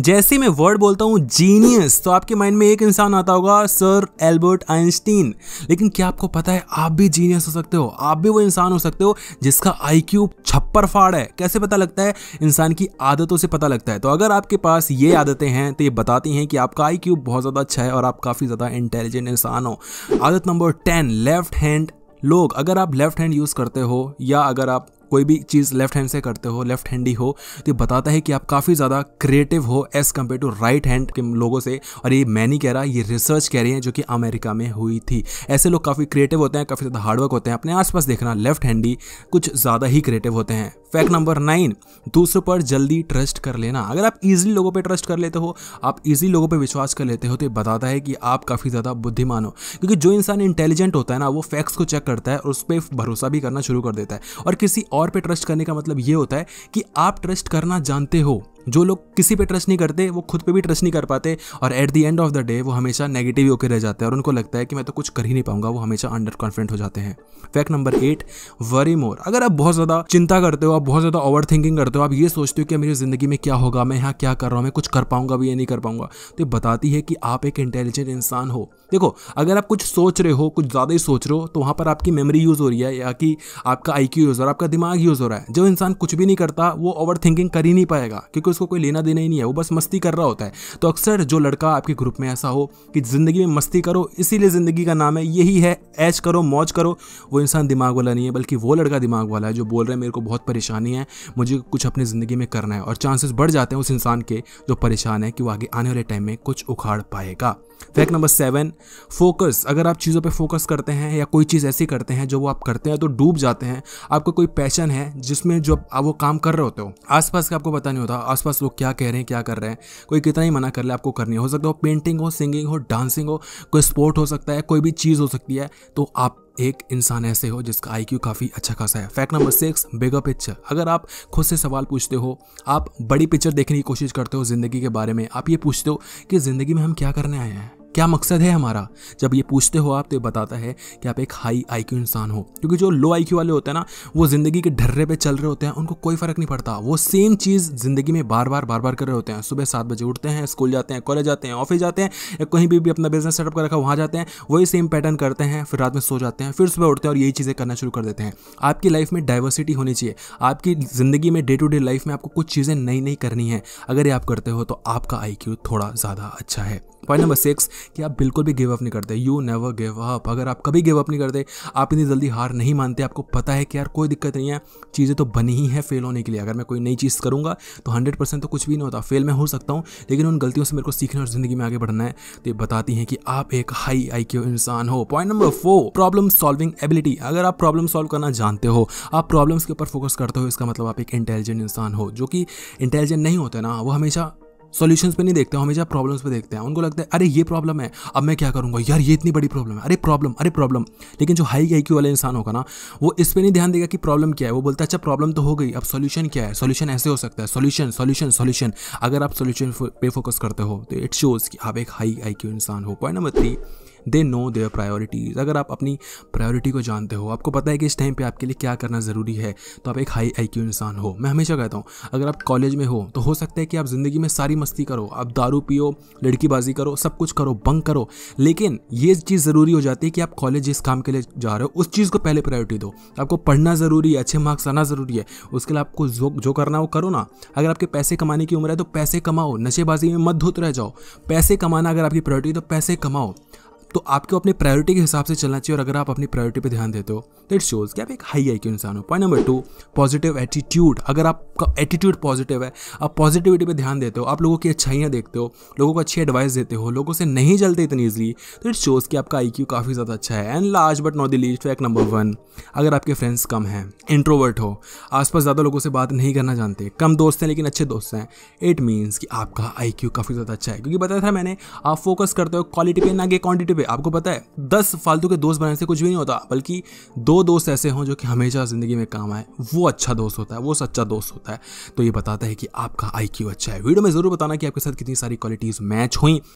जैसे मैं वर्ड बोलता हूँ जीनियस तो आपके माइंड में एक इंसान आता होगा सर एल्बर्ट आइंस्टीन लेकिन क्या आपको पता है आप भी जीनियस हो सकते हो आप भी वो इंसान हो सकते हो जिसका आई क्यू छप्पर फाड़ है कैसे पता लगता है इंसान की आदतों से पता लगता है तो अगर आपके पास ये आदतें हैं तो ये बताती हैं कि आपका आई क्यू बहुत ज़्यादा अच्छा है और आप काफ़ी ज़्यादा इंटेलिजेंट इंसान हो आदत नंबर टेन लेफ्ट हैंड लोग अगर आप लेफ्ट हैंड यूज़ करते हो या अगर आप कोई भी चीज़ लेफ्ट हैंड से करते हो लेफ्ट हैंडी हो तो ये बताता है कि आप काफ़ी ज़्यादा क्रिएटिव हो as compare to right hand के लोगों से और ये मैं नहीं कह रहा ये रिसर्च कह रही है जो कि अमेरिका में हुई थी ऐसे लोग काफ़ी क्रिएटिव होते हैं काफ़ी ज़्यादा हार्डवर्क होते हैं अपने आसपास देखना लेफ्ट हैंडी कुछ ज़्यादा ही क्रिएटिव होते हैं फैक्ट नंबर नाइन दूसरों पर जल्दी ट्रस्ट कर लेना अगर आप इजीली लोगों पे ट्रस्ट कर लेते हो आप इजीली लोगों पे विश्वास कर लेते हो तो ये बताता है कि आप काफ़ी ज़्यादा बुद्धिमान हो क्योंकि जो इंसान इंटेलिजेंट होता है ना वो फैक्ट्स को चेक करता है और उस पर भरोसा भी करना शुरू कर देता है और किसी और पर ट्रस्ट करने का मतलब ये होता है कि आप ट्रस्ट करना जानते हो जो लोग किसी पे ट्रस्ट नहीं करते वो खुद पे भी ट्रस्ट नहीं कर पाते और at the end of the day वो हमेशा नेगेटिव होकर रह जाते हैं और उनको लगता है कि मैं तो कुछ कर ही नहीं पाऊंगा वो हमेशा अंडर कॉन्फिडेंट हो जाते हैं fact number eight worry more अगर आप बहुत ज़्यादा चिंता करते हो आप बहुत ज़्यादा ओवर थिंकिंग करते हो आप ये सोचते हो कि मेरी ज़िंदगी में क्या होगा मैं यहाँ क्या कर रहा हूँ मैं कुछ कर पाऊंगा भी या नहीं कर पाऊंगा तो ये बताती है कि आप एक इंटेलिजेंट इंसान हो देखो अगर आप कुछ सोच रहे हो कुछ ज़्यादा ही सोच रहे हो तो वहाँ पर आपकी मेमोरी यूज़ हो रही है या कि आपका आई यूज़ हो रहा है आपका दिमाग यूज़ हो रहा है जो इंसान कुछ भी नहीं करता वो ओवर थिंकिंग कर ही नहीं पाएगा क्योंकि उसको कोई लेना देना ही नहीं है वो बस मस्ती कर रहा होता है तो अक्सर जो लड़का आपके ग्रुप में ऐसा हो कि ज़िंदगी में मस्ती करो इसीलिए ज़िंदगी का नाम है यही है ऐश करो मौज करो वो इंसान दिमाग वाला नहीं है बल्कि वो लड़का दिमाग वाला है जो बोल रहा है मेरे को बहुत परेशानी है मुझे कुछ अपनी ज़िंदगी में करना है और चांसेस बढ़ जाते हैं उस इंसान के जो परेशान है कि वो आगे आने वाले टाइम में कुछ उखाड़ पाएगा फैक्ट नंबर सेवन फोकस अगर आप चीज़ों पे फोकस करते हैं या कोई चीज़ ऐसी करते हैं जो वो आप करते हैं तो डूब जाते हैं आपका कोई पैशन है जिसमें जो आप वो काम कर रहे होते हो आसपास का आपको पता नहीं होता आसपास लोग क्या कह रहे हैं क्या कर रहे हैं कोई कितना ही मना कर ले आपको करनी हो सकता हो पेंटिंग हो सिंगिंग हो डांसिंग हो कोई स्पोर्ट हो सकता है कोई भी चीज़ हो सकती है तो आप एक इंसान ऐसे हो जिसका आईक्यू काफ़ी अच्छा खासा है fact number six bigger picture अगर आप खुद से सवाल पूछते हो आप बड़ी पिक्चर देखने की कोशिश करते हो ज़िंदगी के बारे में आप ये पूछते हो कि ज़िंदगी में हम क्या करने आए हैं क्या मकसद है हमारा जब ये पूछते हो आप तो बताता है कि आप एक हाई आई इंसान हो क्योंकि जो लो आई वाले होते हैं ना वो ज़िंदगी के ढर्रे पे चल रहे होते हैं उनको कोई फ़र्क नहीं पड़ता वो सेम चीज़ ज़िंदगी में बार बार बार बार कर रहे होते हैं सुबह सात बजे उठते हैं स्कूल जाते हैं कॉलेज जाते हैं ऑफिस जाते हैं या कहीं भी, भी अपना बिजनेस सेटअप कर रखा वहाँ जाते हैं वही सेम पैटर्न करते हैं फिर रात में सो जाते हैं फिर सुबह उठते हैं और यही चीज़ें करना शुरू कर देते हैं आपकी लाइफ में डाइवर्सिटी होनी चाहिए आपकी ज़िंदगी में डे टू डे लाइफ में आपको कुछ चीज़ें नई नई करनी है अगर ये आप करते हो तो आपका आई थोड़ा ज़्यादा अच्छा है पॉइंट नंबर सिक्स कि आप बिल्कुल भी गिव अप नहीं करते यू नेवर गिव अप अगर आप कभी गिव अप नहीं करते आप इतनी जल्दी हार नहीं मानते आपको पता है कि यार कोई दिक्कत नहीं है चीज़ें तो बनी ही हैं फेल होने के लिए अगर मैं कोई नई चीज़ करूँगा तो हंड्रेड परसेंट तो कुछ भी नहीं होता फेल मैं हो सकता हूँ लेकिन उन गलतियों से मेरे को सीखना और ज़िंदगी में आगे बढ़ना है तो ये बताती हैं कि आप एक हाई आई इंसान हो point number four problem solving ability अगर आप प्रॉब्लम सॉल्व करना जानते हो आप प्रॉब्लम्स के ऊपर फोकस करते हो इसका मतलब आप एक इंटेलिजेंट इंसान हो जो कि इंटेलिजेंट नहीं होते ना वो हमेशा सॉल्यूशंस पे नहीं देखते हैं हमेशा प्रॉब्लम्स पे देखते हैं उनको लगता है अरे ये प्रॉब्लम है अब मैं क्या करूँगा यार ये इतनी बड़ी प्रॉब्लम है अरे प्रॉब्लम अरे प्रॉब्लम लेकिन जो हाई आई वाला इंसान होगा ना वो इस पर नहीं ध्यान देगा कि प्रॉब्लम क्या है वो बोलता है अच्छा प्रॉब्लम तो हो गई अब सोल्यूशन क्या है सोल्यूशन ऐसे हो सकता है सोल्यूशन सोल्यूशन सोल्यूशन अगर आप सोल्यूशन पे फोकस करते हो तो इट शोज़ कि आप एक हाई आई इंसान हो point number three they know their priorities अगर आप अपनी प्रायोरिटी को जानते हो आपको पता है कि इस टाइम पे आपके लिए क्या करना ज़रूरी है तो आप एक हाई आई इंसान हो मैं हमेशा कहता हूँ अगर आप कॉलेज में हो तो हो सकता है कि आप ज़िंदगी में सारी मस्ती करो आप दारू पियो लड़कीबाजी करो सब कुछ करो बंक करो लेकिन ये चीज़ ज़रूरी हो जाती है कि आप कॉलेज जिस काम के लिए जा रहे हो उस चीज़ को पहले प्रायोरिटी दो आपको पढ़ना ज़रूरी है अच्छे मार्क्स आना ज़रूरी है उसके लिए आपको जो जो करना हो वो करो ना अगर आपके पैसे कमाने की उम्र है तो पैसे कमाओ नशेबाजी में मत धुत रह जाओ पैसे कमाना अगर आपकी प्रायोरिटी तो पैसे कमाओ तो आपको अपने प्रायोरिटी के हिसाब से चलना चाहिए और अगर आप अपनी प्रायोरिटी पर ध्यान देते हो तो इट शोज कि आप एक हाई आई क्यू इंसान हो point number two positive attitude अगर आपका एटीट्यूड पॉजिटिव है आप पॉजिटिविटी पर ध्यान देते हो आप लोगों की अच्छाइयाँ देखते हो लोगों को अच्छी एडवाइस देते हो लोगों से नहीं चलते इतनी ईजिली तो इट शोज कि आपका आई क्यू काफ़ी ज़्यादा अच्छा है and last but not the least fact number one अगर आपके फ्रेंड्स कम हैं इंट्रोवर्ट हो आसपास ज़्यादा लोगों से बात नहीं करना जानते कम दोस्त हैं लेकिन अच्छे दोस्त हैं इट मीन्स कि आपका आई क्यू काफ़ी ज़्यादा अच्छा है क्योंकि बताया था मैंने आप फोकस करते हो क्वालिटी पे ना कि क्वान्टिटी पे आपको पता है दस फालतू के दोस्त बनाने से कुछ भी नहीं होता बल्कि दो दोस्त ऐसे हों जो कि हमेशा ज़िंदगी में काम आए वो अच्छा दोस्त होता है वो सच्चा दोस्त होता है तो ये बताता है कि आपका आई अच्छा है वीडियो में ज़रूर बताना कि आपके साथ कितनी सारी क्वालिटीज़ मैच हुई